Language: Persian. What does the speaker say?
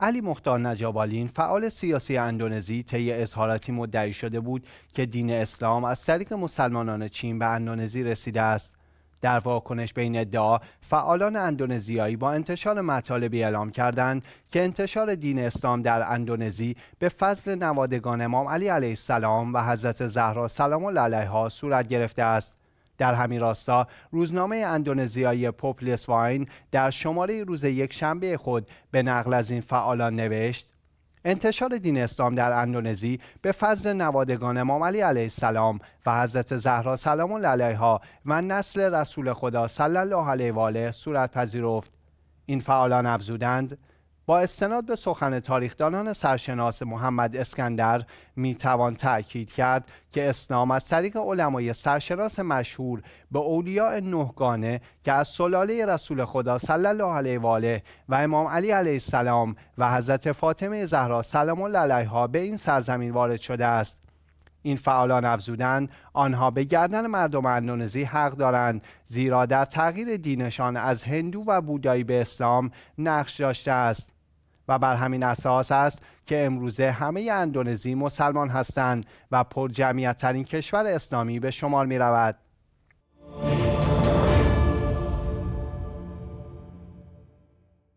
علی مختار نجابالین فعال سیاسی اندونزی طی اظهاراتی مدعی شده بود که دین اسلام از طریق مسلمانان چین به اندونزی رسیده است در واکنش به این ادعا فعالان اندونزیایی با انتشار مطالبی اعلام کردند که انتشار دین اسلام در اندونزی به فضل نوادگان امام علی علیه السلام و حضرت زهرا سلام الله علیها صورت گرفته است در همین راستا روزنامه اندونزیایی پوپلیس واین در شماره روز یک شنبه خود به نقل از این فعالان نوشت انتشار دین اسلام در اندونزی به فضل نوادگان امام علی علیه السلام و حضرت زهرا سلام الله علیها و نسل رسول خدا صلی الله علیه و آله صورت پذیرفت این فعالان افزودند با استناد به سخن تاریخدانان سرشناس محمد اسکندر میتوان تأکید کرد که اسلام از طریق علمای سرشناس مشهور به اولیاء نهگانه که از سلاله رسول خدا صلی الله علیه و آله و امام علی علیه السلام و حضرت فاطمه زهرا سلام الله علیها به این سرزمین وارد شده است این فعالان افزودند آنها به گردن مردم اندونزی حق دارند زیرا در تغییر دینشان از هندو و بودایی به اسلام نقش داشته است و بر همین اساس است که امروزه همه اندونزی مسلمان هستند و پر جمعیت ترین کشور اسلامی به شمار می رود.